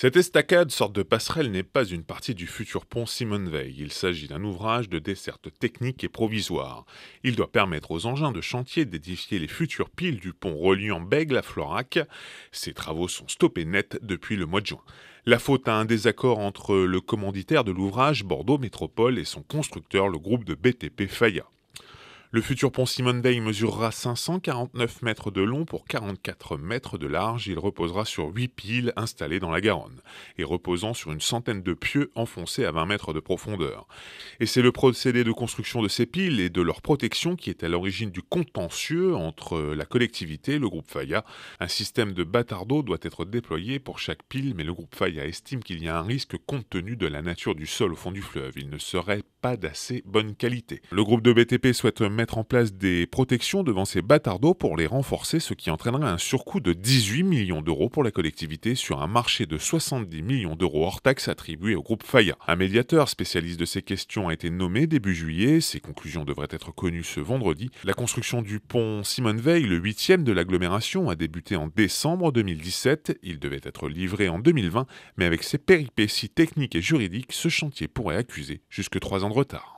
Cette estacade, sorte de passerelle, n'est pas une partie du futur pont Simone Veil. Il s'agit d'un ouvrage de desserte technique et provisoire. Il doit permettre aux engins de chantier d'édifier les futures piles du pont reliant Bègle à Florac. Ces travaux sont stoppés net depuis le mois de juin. La faute à un désaccord entre le commanditaire de l'ouvrage Bordeaux Métropole et son constructeur, le groupe de BTP Faya. Le futur pont Simone Day mesurera 549 mètres de long pour 44 mètres de large. Il reposera sur 8 piles installées dans la Garonne et reposant sur une centaine de pieux enfoncés à 20 mètres de profondeur. Et c'est le procédé de construction de ces piles et de leur protection qui est à l'origine du contentieux entre la collectivité et le groupe Faya. Un système de d'eau doit être déployé pour chaque pile, mais le groupe Faya estime qu'il y a un risque compte tenu de la nature du sol au fond du fleuve. Il ne serait pas d'assez bonne qualité. Le groupe de BTP souhaite mettre en place des protections devant ces bâtardos pour les renforcer, ce qui entraînerait un surcoût de 18 millions d'euros pour la collectivité sur un marché de 70 millions d'euros hors taxes attribués au groupe Faya. Un médiateur spécialiste de ces questions a été nommé début juillet, ses conclusions devraient être connues ce vendredi. La construction du pont Simone Veil, le huitième de l'agglomération, a débuté en décembre 2017, il devait être livré en 2020, mais avec ses péripéties techniques et juridiques, ce chantier pourrait accuser jusque trois ans de retard.